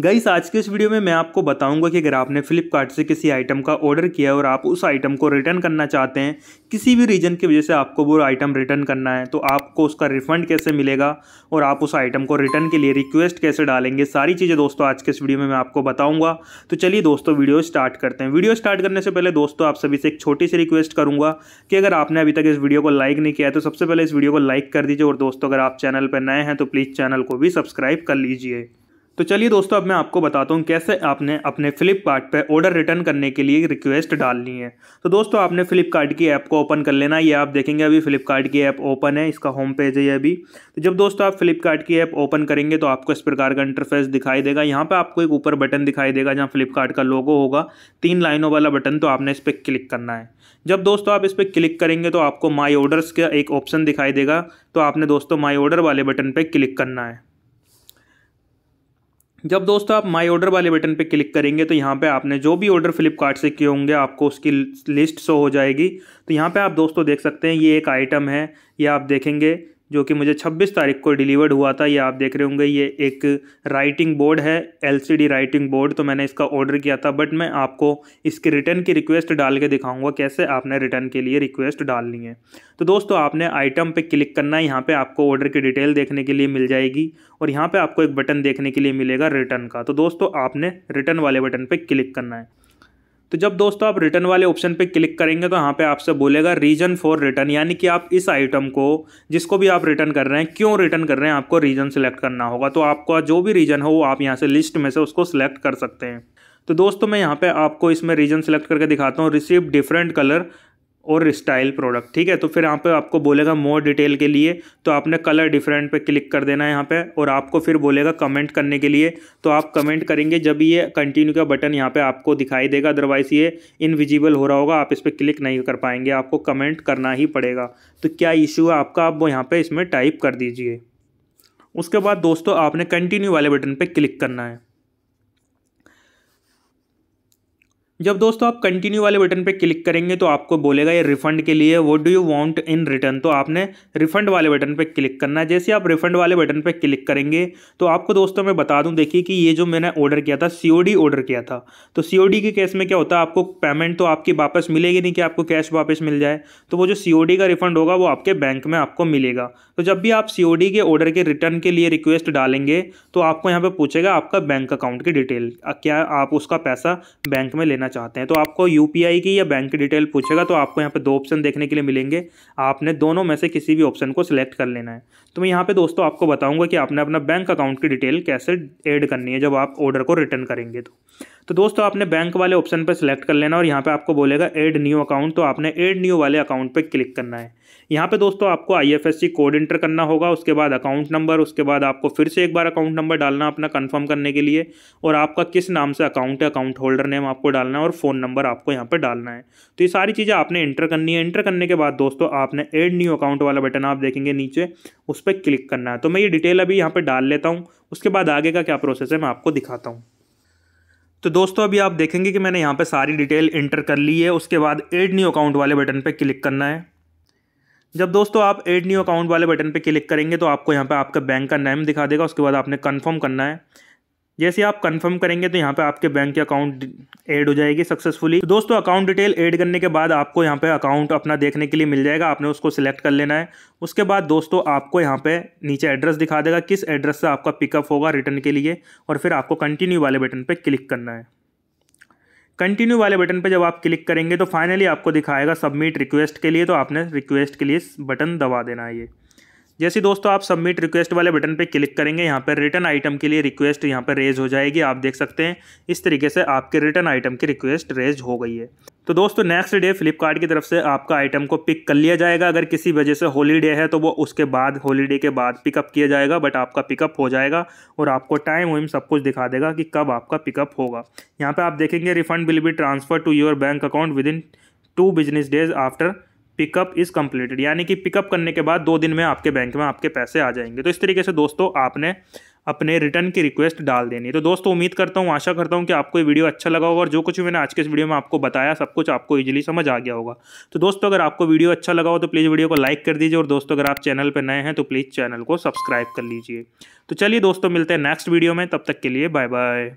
guys आज के इस वीडियो में मैं आपको बताऊंगा कि अगर आपने फ्लिपकार्ट से किसी आइटम का ऑर्डर किया और आप उस आइटम को रिटर्न करना चाहते हैं किसी भी रीज़न की वजह से आपको वो आइटम रिटर्न करना है तो आपको उसका रिफंड कैसे मिलेगा और आप उस आइटम को रिटर्न के लिए रिक्वेस्ट कैसे डालेंगे सारी चीज़ें दोस्तों आज के इस वीडियो में मैं आपको बताऊँगा तो चलिए दोस्तों वीडियो स्टार्ट करते हैं वीडियो स्टार्ट करने से पहले दोस्तों आप सभी से एक छोटी सी रिक्वेस्ट करूँगा कि अगर आपने अभी तक इस वीडियो को लाइक नहीं किया तो सबसे पहले इस वीडियो को लाइक कर दीजिए और दोस्तों अगर आप चैनल पर नए हैं तो प्लीज़ चैनल को भी सब्सक्राइब कर लीजिए तो चलिए दोस्तों अब मैं आपको बताता हूँ कैसे आपने अपने फ्लिपकार्ट पे ऑर्डर रिटर्न करने के लिए रिक्वेस्ट डालनी है तो दोस्तों आपने फ्लिपकार्ट की ऐप को ओपन कर लेना ये आप देखेंगे अभी फ्लिपकार्ट की ऐप ओपन है इसका होम पेज है अभी तो जब दोस्तों आप फ्लिपकार्ट की ऐप ओपन करेंगे तो आपको इस प्रकार का इंटरफेस दिखाई देगा यहाँ पर आपको एक ऊपर बटन दिखाई देगा जहाँ फ्लिपकार्ट का लोगो होगा तीन लाइनों वाला बटन तो आपने इस पर क्लिक करना है जब दोस्तों आप इस पर क्लिक करेंगे तो आपको माई ऑर्डर्स का एक ऑप्शन दिखाई देगा तो आपने दोस्तों माई ऑर्डर वाले बटन पर क्लिक करना है जब दोस्तों आप माय ऑर्डर वाले बटन पे क्लिक करेंगे तो यहाँ पे आपने जो भी ऑर्डर फ्लिपकार्ट से किए होंगे आपको उसकी लिस्ट शो हो जाएगी तो यहाँ पे आप दोस्तों देख सकते हैं ये एक आइटम है ये आप देखेंगे जो कि मुझे 26 तारीख को डिलीवर्ड हुआ था ये आप देख रहे होंगे ये एक राइटिंग बोर्ड है एलसीडी राइटिंग बोर्ड तो मैंने इसका ऑर्डर किया था बट मैं आपको इसके रिटर्न की रिक्वेस्ट डाल के दिखाऊंगा कैसे आपने रिटर्न के लिए रिक्वेस्ट डालनी है तो दोस्तों आपने आइटम पे क्लिक करना है यहाँ पर आपको ऑर्डर की डिटेल देखने के लिए मिल जाएगी और यहाँ पर आपको एक बटन देखने के लिए मिलेगा रिटर्न का तो दोस्तों आपने रिटर्न वाले बटन पर क्लिक करना है तो जब दोस्तों आप रिटर्न वाले ऑप्शन पे क्लिक करेंगे तो यहाँ पे आपसे बोलेगा रीजन फॉर रिटर्न यानी कि आप इस आइटम को जिसको भी आप रिटर्न कर रहे हैं क्यों रिटर्न कर रहे हैं आपको रीजन सेलेक्ट करना होगा तो आपका जो भी रीजन हो वो आप यहाँ से लिस्ट में से उसको सिलेक्ट कर सकते हैं तो दोस्तों मैं यहाँ पे आपको इसमें रीजन सेलेक्ट करके दिखाता हूँ रिसीव डिफरेंट कलर और स्टाइल प्रोडक्ट ठीक है तो फिर यहाँ पे आपको बोलेगा मोर डिटेल के लिए तो आपने कलर डिफरेंट पे क्लिक कर देना है यहाँ पे और आपको फिर बोलेगा कमेंट करने के लिए तो आप कमेंट करेंगे जब ये कंटिन्यू का बटन यहाँ पे आपको दिखाई देगा अदरवाइज़ ये इनविजिबल हो रहा होगा आप इस पर क्लिक नहीं कर पाएंगे आपको कमेंट करना ही पड़ेगा तो क्या इशू है आपका आप वो यहाँ पर इसमें टाइप कर दीजिए उसके बाद दोस्तों आपने कंटिन्यू वाले बटन पर क्लिक करना है जब दोस्तों आप कंटिन्यू वाले बटन पे क्लिक करेंगे तो आपको बोलेगा ये रिफंड के लिए what do you want in return तो आपने रिफंड वाले बटन पे क्लिक करना है जैसे आप रिफंड वाले बटन पे क्लिक करेंगे तो आपको दोस्तों मैं बता दूं देखिए कि ये जो मैंने ऑर्डर किया था सीओडी ऑर्डर किया था तो सी के केस में क्या होता है आपको पेमेंट तो आपकी वापस मिलेगी नहीं कि आपको कैश वापस मिल जाए तो वो जो सी का रिफंड होगा वो आपके बैंक में आपको मिलेगा तो जब भी आप सी के ऑर्डर के रिटर्न के लिए रिक्वेस्ट डालेंगे तो आपको यहाँ पर पूछेगा आपका बैंक अकाउंट की डिटेल क्या आप उसका पैसा बैंक में लेना चाहते हैं तो आपको यू की या बैंक की डिटेल पूछेगा तो आपको यहाँ पर दो ऑप्शन देखने के लिए मिलेंगे आपने दोनों में से किसी भी ऑप्शन को सिलेक्ट कर लेना है तो मैं यहाँ पर दोस्तों आपको बताऊँगा कि आपने अपना बैंक अकाउंट की डिटेल कैसे एड करनी है जब आप ऑर्डर को रिटर्न करेंगे तो तो दोस्तों आपने बैंक वाले ऑप्शन पर सिलेक्ट कर लेना और यहाँ पे आपको बोलेगा एड न्यू अकाउंट तो आपने एड न्यू वाले अकाउंट पे क्लिक करना है यहाँ पे दोस्तों आपको आईएफएससी कोड इंटर करना होगा उसके बाद अकाउंट नंबर उसके बाद आपको फिर से एक बार अकाउंट नंबर डालना अपना कंफर्म करने के लिए और आपका किस नाम से अकाउंट है अकाउंट होल्डर नेम आपको डालना है और फ़ोन नंबर आपको यहाँ पर डालना है तो ये सारी चीज़ें आपने इंटर करनी है इंटर करने के बाद दोस्तों आपने एड न्यू अकाउंट वाला बटन आप देखेंगे नीचे उस पर क्लिक करना है तो मैं ये डिटेल अभी यहाँ पर डाल लेता हूँ उसके बाद आगे का क्या प्रोसेस है मैं आपको दिखाता हूँ तो दोस्तों अभी आप देखेंगे कि मैंने यहाँ पर सारी डिटेल इंटर कर ली है उसके बाद एड न्यू अकाउंट वाले बटन पर क्लिक करना है जब दोस्तों आप एड न्यू अकाउंट वाले बटन पर क्लिक करेंगे तो आपको यहाँ पर आपका बैंक का नेम दिखा देगा उसके बाद आपने कन्फर्म करना है जैसे आप कंफर्म करेंगे तो यहाँ पे आपके बैंक के अकाउंट ऐड हो जाएगी सक्सेसफुली तो दोस्तों अकाउंट डिटेल ऐड करने के बाद आपको यहाँ पे अकाउंट अपना देखने के लिए मिल जाएगा आपने उसको सिलेक्ट कर लेना है उसके बाद दोस्तों आपको यहाँ पे नीचे एड्रेस दिखा देगा किस एड्रेस से आपका पिकअप होगा रिटर्न के लिए और फिर आपको कंटिन्यू वाले बटन पर क्लिक करना है कंटिन्यू वाले बटन पर जब आप क्लिक करेंगे तो फाइनली आपको दिखाएगा सबमिट रिक्वेस्ट के लिए तो आपने रिक्वेस्ट के लिए बटन दबा देना है ये जैसे दोस्तों आप सबमिट रिक्वेस्ट वाले बटन पे क्लिक करेंगे यहाँ पर रिटर्न आइटम के लिए रिक्वेस्ट यहाँ पर रेज हो जाएगी आप देख सकते हैं इस तरीके से आपके रिटर्न आइटम की रिक्वेस्ट रेज हो गई है तो दोस्तों नेक्स्ट डे फ्लिपकार्ट की तरफ से आपका आइटम को पिक कर लिया जाएगा अगर किसी वजह से हॉलीडे है तो वो उसके बाद हॉलीडे के बाद पिकअप किया जाएगा बट आपका पिकअप हो जाएगा और आपको टाइम वाइम सब कुछ दिखा देगा कि कब आपका पिकअप होगा यहाँ पर आप देखेंगे refund will be transfer to your bank account within two business days after pickup is completed यानी कि पिकअप करने के बाद दो दिन में आपके बैंक में आपके पैसे आ जाएंगे तो इस तरीके से दोस्तों आपने अपने रिटर्न की रिक्वेस्ट डाल देनी है तो दोस्तों उम्मीद करता हूँ आशा करता हूँ कि आपको ये वीडियो अच्छा लगा होगा और जो कुछ मैंने आज के इस वीडियो में आपको बताया सब कुछ आपको इजीली समझ आ गया होगा तो दोस्तों अगर आपको वीडियो अच्छा लगा हो तो प्लीज़ वीडियो को लाइक कर दीजिए और दोस्तों अगर आप चैनल पर नए हैं तो प्लीज़ चैनल को सब्सक्राइब कर लीजिए तो चलिए दोस्तों मिलते हैं नेक्स्ट वीडियो में तब तक के लिए बाय बाय